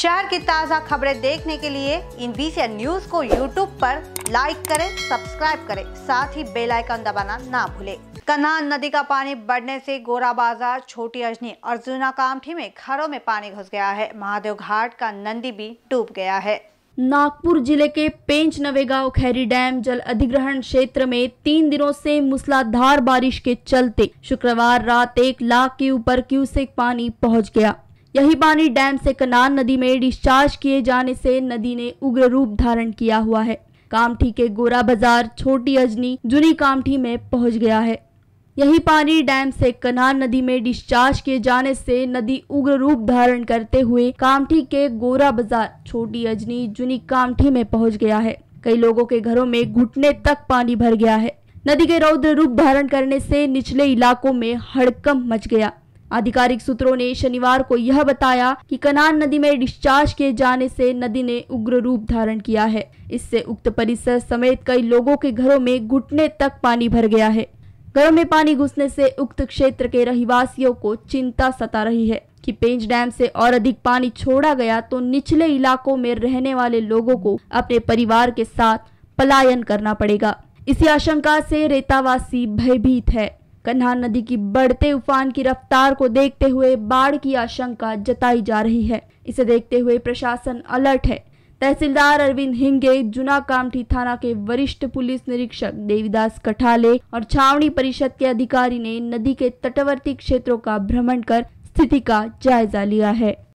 शहर की ताज़ा खबरें देखने के लिए इन बीसी न्यूज को यूट्यूब पर लाइक करें सब्सक्राइब करें साथ ही बेल आइकन दबाना ना भूलें कनान नदी का पानी बढ़ने से गोरा बाजार छोटी अजनी और जूना कामठी में घरों में पानी घुस गया है महादेव घाट का नंदी भी डूब गया है नागपुर जिले के पेंच नवेगांव खैरी डैम जल अधिग्रहण क्षेत्र में तीन दिनों से मूसलाधार बारिश के चलते शुक्रवार रात एक लाख के ऊपर क्यूसेक पानी पहुंच गया यही पानी डैम से कनान नदी में डिस्चार्ज किए जाने से नदी ने उग्र रूप धारण किया हुआ है कामठी के गोरा बाजार छोटी अजनी जुनी कामठी में पहुंच गया है यही पानी डैम से कनान नदी में डिस्चार्ज किए जाने से नदी उग्र रूप धारण करते हुए कामठी के गोरा बाजार छोटी अजनी जुनी कामठी में पहुंच गया है कई लोगों के घरों में घुटने तक पानी भर गया है नदी के रौद्र रूप धारण करने से निचले इलाकों में हड़कंप मच गया आधिकारिक सूत्रों ने शनिवार को यह बताया कि कनान नदी में डिस्चार्ज किए जाने से नदी ने उग्र रूप धारण किया है इससे उक्त परिसर समेत कई लोगों के घरों में घुटने तक पानी भर गया है घरों में पानी घुसने से उक्त क्षेत्र के रहवासियों को चिंता सता रही है कि पेंच डैम से और अधिक पानी छोड़ा गया तो निचले इलाकों में रहने वाले लोगों को अपने परिवार के साथ पलायन करना पड़ेगा इसी आशंका से रेतावासी भयभीत है कन्हान नदी की बढ़ते उफान की रफ्तार को देखते हुए बाढ़ की आशंका जताई जा रही है इसे देखते हुए प्रशासन अलर्ट है तहसीलदार अरविंद हिंगे जुना कामठी थाना के वरिष्ठ पुलिस निरीक्षक देवीदास कठाले और छावनी परिषद के अधिकारी ने नदी के तटवर्ती क्षेत्रों का भ्रमण कर स्थिति का जायजा लिया है